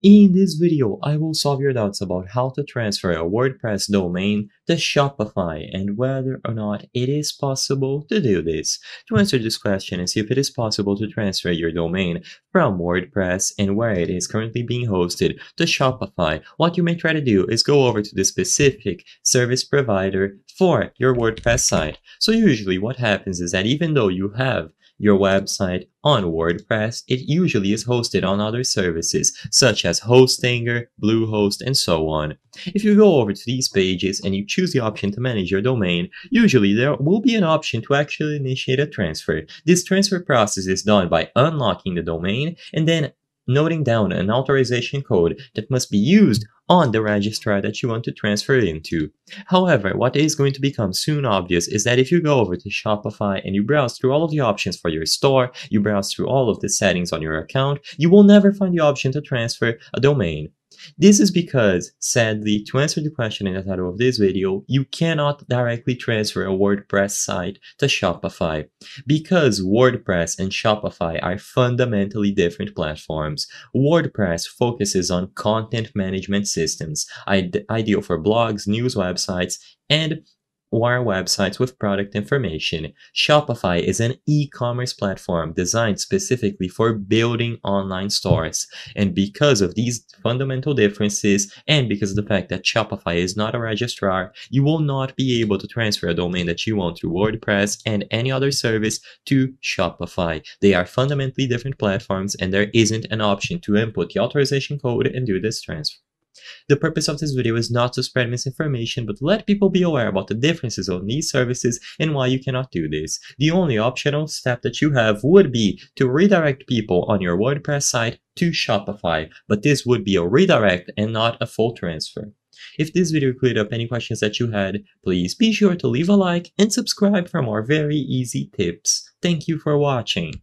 In this video, I will solve your doubts about how to transfer a WordPress domain the Shopify and whether or not it is possible to do this. To answer this question and see if it is possible to transfer your domain from WordPress and where it is currently being hosted to Shopify, what you may try to do is go over to the specific service provider for your WordPress site. So usually what happens is that even though you have your website on WordPress, it usually is hosted on other services such as Hostinger, Bluehost, and so on. If you go over to these pages and you choose choose the option to manage your domain, usually there will be an option to actually initiate a transfer. This transfer process is done by unlocking the domain and then noting down an authorization code that must be used on the registrar that you want to transfer into. However, what is going to become soon obvious is that if you go over to Shopify and you browse through all of the options for your store, you browse through all of the settings on your account, you will never find the option to transfer a domain. This is because, sadly, to answer the question in the title of this video, you cannot directly transfer a WordPress site to Shopify. Because WordPress and Shopify are fundamentally different platforms, WordPress focuses on content management systems, ideal for blogs, news websites, and or websites with product information. Shopify is an e-commerce platform designed specifically for building online stores. And because of these fundamental differences and because of the fact that Shopify is not a registrar, you will not be able to transfer a domain that you own through WordPress and any other service to Shopify. They are fundamentally different platforms and there isn't an option to input the authorization code and do this transfer. The purpose of this video is not to spread misinformation but let people be aware about the differences on these services and why you cannot do this. The only optional step that you have would be to redirect people on your WordPress site to Shopify, but this would be a redirect and not a full transfer. If this video cleared up any questions that you had, please be sure to leave a like and subscribe for more very easy tips. Thank you for watching.